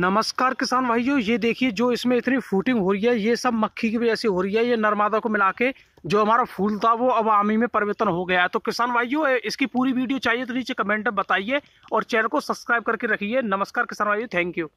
नमस्कार किसान भाइयों ये देखिए जो इसमें इतनी फूटिंग हो रही है ये सब मक्खी की वजह से हो रही है ये नर्मदा को मिला के जो हमारा फूल था वो अब आमी में परिवर्तन हो गया है तो किसान भाइयों इसकी पूरी वीडियो चाहिए तो नीचे कमेंट में बताइए और चैनल को सब्सक्राइब करके रखिए नमस्कार किसान भाइयों थैंक यू